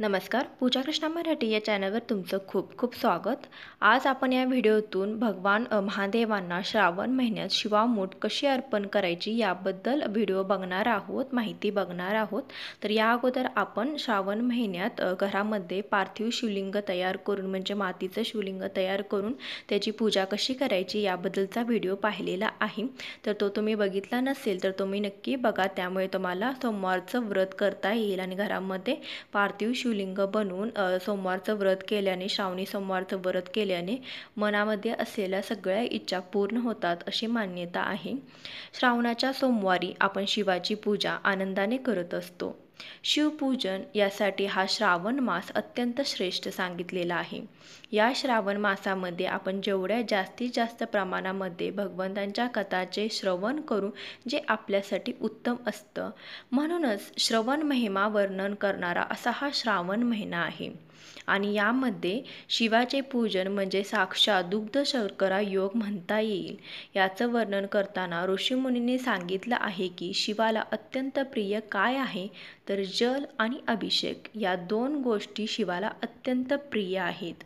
नमस्कार पूजा कृष्णा मराठी या चॅनलवर तुमचं खूप खूप स्वागत आज आपण या व्हिडिओतून भगवान महादेवांना श्रावण महिन्यात शिवामूठ कशी अर्पण करायची याबद्दल व्हिडिओ बघणार आहोत माहिती बघणार आहोत तर या अगोदर आपण श्रावण महिन्यात घरामध्ये पार्थिव शिवलिंग तयार करून म्हणजे मातीचं शिवलिंग तयार करून त्याची पूजा कशी करायची याबद्दलचा व्हिडिओ पाहिलेला आहे तर तो तुम्ही बघितला नसेल तर तुम्ही नक्की बघा त्यामुळे तुम्हाला सोमवारचं व्रत करता येईल आणि घरामध्ये पार्थिव शिवलिंग बनवून सोमवारचं व्रत केल्याने श्रावणी सोमवारचं व्रत केल्याने मनामध्ये असलेल्या सगळ्या इच्छा पूर्ण होतात अशी मान्यता आहे श्रावणाच्या सोमवारी आपण शिवाची पूजा आनंदाने करत असतो शिवपूजन यासाठी हा श्रावण मास अत्यंत श्रेष्ठ सांगितलेला आहे या श्रावण मासामध्ये आपण जेवढ्या जास्तीत जास्त प्रमाणामध्ये भगवंतांच्या कथाचे श्रवण करू जे आपल्यासाठी उत्तम असतं म्हणूनच श्रवण महिमा वर्णन करणारा असा हा श्रावण महिना आहे आणि यामध्ये शिवाचे पूजन म्हणजे साक्षात दुग्ध शर्करा योग म्हणता येईल याचं वर्णन करताना ऋषीमुनीने सांगितलं आहे की शिवाला अत्यंत प्रिय काय आहे तर जल आणि अभिषेक या दोन गोष्टी शिवाला अत्यंत प्रिय आहेत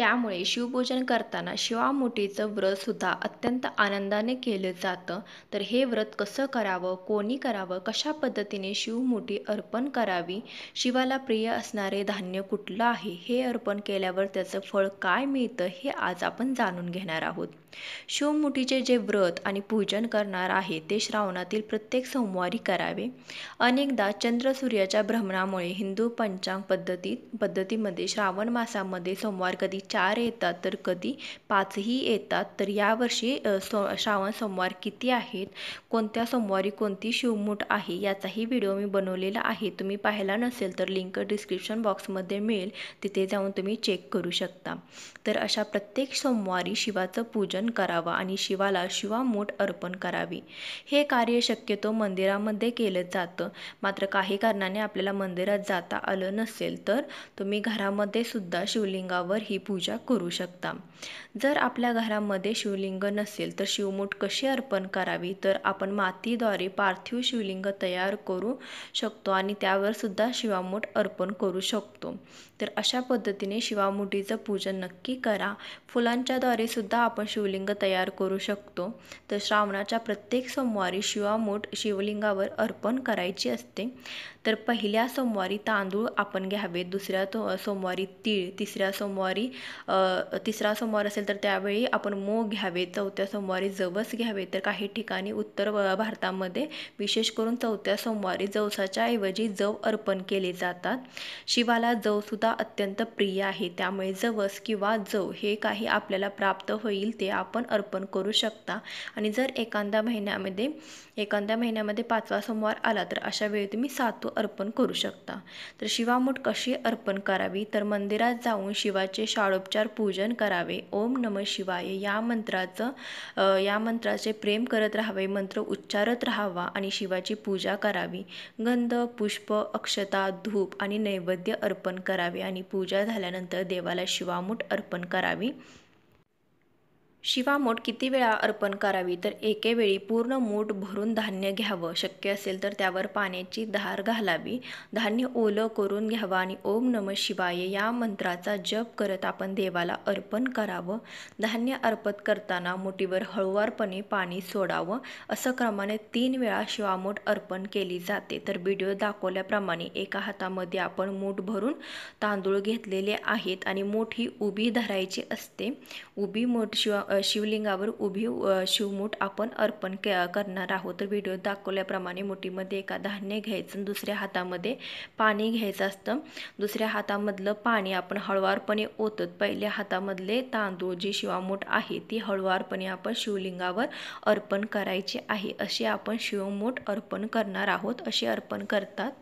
त्यामुळे शिवपूजन करताना शिवामुठीचं व्रतसुद्धा अत्यंत आनंदाने केलं जातं तर हे व्रत कसं करावं कोणी करावं कशा पद्धतीने शिवमुठी अर्पण करावी शिवाला प्रिय असणारे धान्य कुठलं आहे हे अर्पण केल्यावर त्याचं फळ काय मिळतं हे आज आपण जाणून घेणार आहोत शिवमुठीचे जे व्रत आणि पूजन करणार आहे ते श्रावणातील प्रत्येक सोमवारी करावे अनेकदा चंद्र सूर्याच्या भ्रमणामुळे हिंदू पंचांग पद्धतीत पद्धतीमध्ये श्रावण मासामध्ये सोमवार कधी चार येतात तर कधी पाचही येतात तर यावर्षी सो श्रावण सोमवार किती आहेत कोणत्या सोमवारी कोणती शिवमूठ आहे याचाही व्हिडिओ मी बनवलेला आहे तुम्ही पाहिला नसेल तर लिंक डिस्क्रिप्शन बॉक्समध्ये मिळेल तिथे जाऊन तुम्ही चेक करू शकता तर अशा प्रत्येक सोमवारी शिवाचं पूजन करावं आणि शिवाला शिवामूठ अर्पण करावी हे कार्य शक्यतो मंदिरामध्ये केलं जातं मात्र काही कारणाने आपल्याला मंदिरात जाता आलं नसेल तर तुम्ही घरामध्ये सुद्धा शिवलिंगावर ही पूजा करू शकता जर आपल्या घरामध्ये शिवलिंग नसेल तर शिवमूठ कशी अर्पण करावी तर आपण मातीद्वारे पार्थिव शिवलिंग तयार करू शकतो आणि त्यावर सुद्धा शिवामूठ अर्पण करू शकतो तर अशा पद्धतीने शिवामुठीचं पूजन नक्की करा फुलांच्याद्वारे सुद्धा आपण शिवलिंग तयार करू शकतो तर श्रावणाच्या प्रत्येक सोमवारी शिवामूठ शिवलिंगावर अर्पण करायची असते तर पहिल्या सोमवारी तांदूळ आपण घ्यावेत दुसऱ्या तो सोमवारी तीळ तिसऱ्या सोमवारी तिसरा सोमवार असेल तर त्यावेळी आपण मोग घ्यावे चौथ्या सोमवारी जवस घ्यावे तर काही ठिकाणी उत्तर भारतामध्ये विशेष करून चौथ्या सोमवारी जवसाच्या ऐवजी जव अर्पण केले जातात शिवाला जवसुद्धा अत्यंत प्रिय आहे त्यामुळे जवस किंवा जव हे काही आपल्याला प्राप्त होईल ते आपण अर्पण करू शकता आणि जर एखाद्या महिन्यामध्ये एखाद्या महिन्यामध्ये पाचवा सोमवार आला तर अशा वेळी तुम्ही सातू अर्पण करू शकता तर शिवामूठ कशी अर्पण करावी तर मंदिरात जाऊन शिवाचे शाळोपचार पूजन करावे ओम नम शिवाय या मंत्राचं या मंत्राचे प्रेम करत राहावे मंत्र उच्चारत राहावा आणि शिवाची पूजा करावी गंध पुष्प अक्षता धूप आणि नैवेद्य अर्पण करावे आणि पूजा झाल्यानंतर देवाला शिवामूठ अर्पण करावी शिवामोठ किती वेळा अर्पण करावी तर एकेवेळी पूर्ण मूठ भरून धान्य घ्यावं शक्य असेल तर त्यावर पाण्याची धार घालावी धान्य ओलं करून घ्यावं आणि ओम नम शिवाय या मंत्राचा जप करत आपण देवाला अर्पण करावं धान्य अर्पण करताना मुठीवर हळुवारपणे पाणी सोडावं असं क्रमाने तीन वेळा शिवामोठ अर्पण केली जाते तर व्हिडिओ दाखवल्याप्रमाणे एका हातामध्ये आपण मूठ भरून तांदूळ घेतलेले आहेत आणि मोठी उभी धरायची असते उभी मोठ शिवा शिवलिंगावर उभी शिवमूठ आपण अर्पण करणार आहोत तर व्हिडिओ दाखवल्याप्रमाणे मुठीमध्ये एका धान्य घ्यायचं दुसऱ्या हातामध्ये पाणी घ्यायचं असतं दुसऱ्या हातामधलं पाणी आपण हळवारपणे ओतत पहिल्या हातामधले तांदूळ जी शिवामूठ आहे ती हळवारपणे आपण शिवलिंगावर अर्पण करायची आहे अशी आपण शिवमूठ अर्पण करणार आहोत अशी अर्पण करतात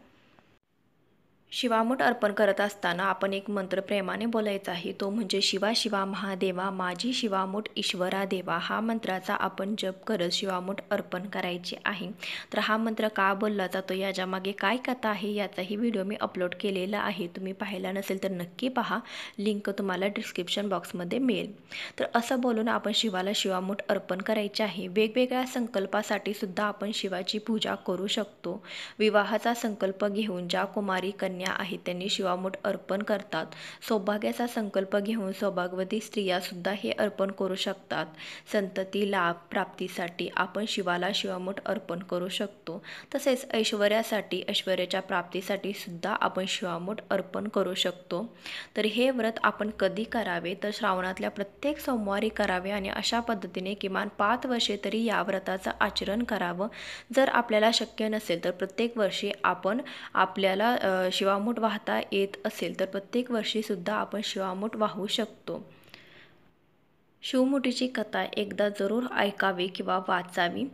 शिवामूठ अर्पण करत असताना आपण एक मंत्र प्रेमाने बोलायचा आहे तो म्हणजे शिवा शिवा महादेवा माझी शिवामूठ ईश्वरा देवा हा मंत्राचा आपण जप करत शिवामूठ अर्पण करायचे आहे तर हा मंत्र का बोलला जातो याच्यामागे मागे काय कथा आहे याचाही व्हिडिओ मी अपलोड केलेला आहे तुम्ही पाहिला नसेल तर नक्की पहा लिंक तुम्हाला डिस्क्रिप्शन बॉक्समध्ये मिळेल तर असं बोलून आपण शिवाला शिवामूठ अर्पण करायचे आहे वेगवेगळ्या संकल्पासाठी सुद्धा आपण शिवाची पूजा करू शकतो विवाहाचा संकल्प घेऊन ज्या कुमारी कन्या कन्या आहेत त्यांनी शिवामूठ अर्पण करतात सौभाग्याचा संकल्प घेऊन सौभागवती सुद्धा हे अर्पण करू शकतात संतती लाभ प्राप्तीसाठी आपण शिवाला शिवामूठ अर्पण करू शकतो तसेच ऐश्वर्यासाठी ऐश्वर्याच्या प्राप्तीसाठी सुद्धा आपण शिवामूठ अर्पण करू शकतो तर हे व्रत आपण कधी करावे तर श्रावणातल्या प्रत्येक सोमवारी करावे आणि अशा पद्धतीने किमान पाच वर्षे तरी या व्रताचं आचरण करावं जर आपल्याला शक्य नसेल तर प्रत्येक वर्षी आपण आपल्याला शिवा शिवामूठ वाहता येत असेल तर प्रत्येक सुद्धा आपण शिवामूठ वाहू शकतो शिवमुठीची कथा एकदा जरूर ऐकावी किंवा वाचावी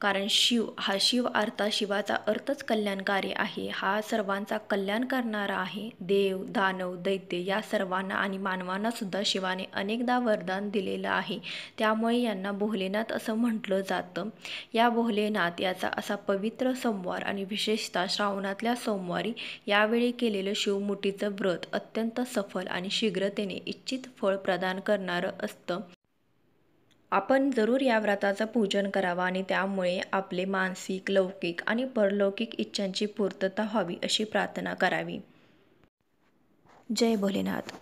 कारण शिव हा शिव अर्था शिवाचा अर्थच कल्याणकारी आहे हा सर्वांचा कल्याण करणारा आहे देव दानव दैत्य या सर्वांना आणि मानवांनासुद्धा शिवाने अनेकदा वरदान दिलेलं आहे त्यामुळे यांना भोलेनाथ असं म्हटलं जातं या भोलेनाथ याचा असा पवित्र सोमवार आणि विशेषतः श्रावणातल्या सोमवारी यावेळी केलेलं शिवमुठीचं व्रत अत्यंत सफल आणि शीघ्रतेने इच्छित फळ प्रदान करणारं असतं आपण जरूर या व्रताचं पूजन करावं आणि त्यामुळे आपले मानसिक लौकिक आणि परलौकिक इच्छांची पूर्तता व्हावी अशी प्रार्थना करावी जय भोलेनाथ